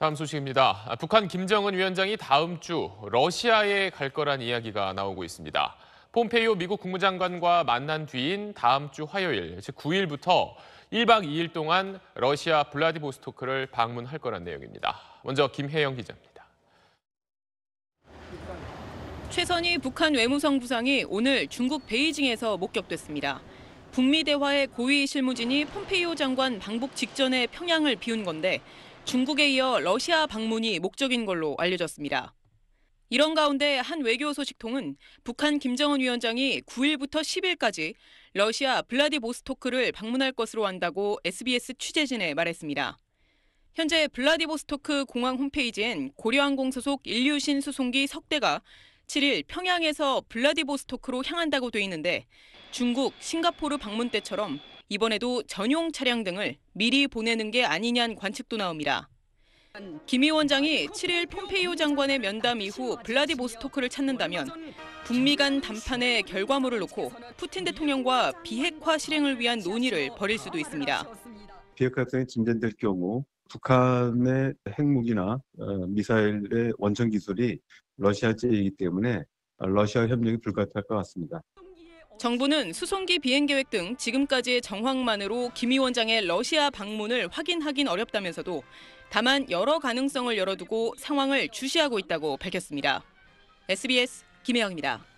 다음 소식입니다. 아, 북한 김정은 위원장이 다음 주 러시아에 갈 거란 이야기가 나오고 있습니다. 폼페이오 미국 국무장관과 만난 뒤인 다음 주 화요일, 즉 9일부터 1박 2일 동안 러시아 블라디보스토크를 방문할 거란 내용입니다. 먼저 김혜영 기자입니다. 최선희 북한 외무성 부상이 오늘 중국 베이징에서 목격됐습니다. 북미 대화의 고위 실무진이 폼페이오 장관 방북 직전에 평양을 비운 건데 중국에 이어 러시아 방문이 목적인 걸로 알려졌습니다. 이런 가운데 한 외교 소식통은 북한 김정은 위원장이 9일부터 10일까지 러시아 블라디보스토크를 방문할 것으로 한다고 SBS 취재진에 말했습니다. 현재 블라디보스토크 공항 홈페이지엔 고려항공 소속 인류신 수송기 석대가 7일 평양에서 블라디보스토크로 향한다고 돼 있는데 중국, 싱가포르 방문 때처럼 이번에도 전용 차량 등을 미리 보내는 게 아니냐는 관측도 나옵니다. 김 위원장이 7일 폼페이오 장관의 면담 이후 블라디보스토크를 찾는다면 북미 간 담판의 결과물을 놓고 푸틴 대통령과 비핵화 실행을 위한 논의를 벌일 수도 있습니다. 비핵화 협상이 진전될 경우 북한의 핵무기나 어, 미사일의 원천 기술이 러시아 제이기 때문에 러시아 협력이 불가피할 것 같습니다. 정부는 수송기 비행 계획 등 지금까지의 정황만으로 김 위원장의 러시아 방문을 확인하긴 어렵다면서도 다만 여러 가능성을 열어두고 상황을 주시하고 있다고 밝혔습니다. SBS 김혜영입니다.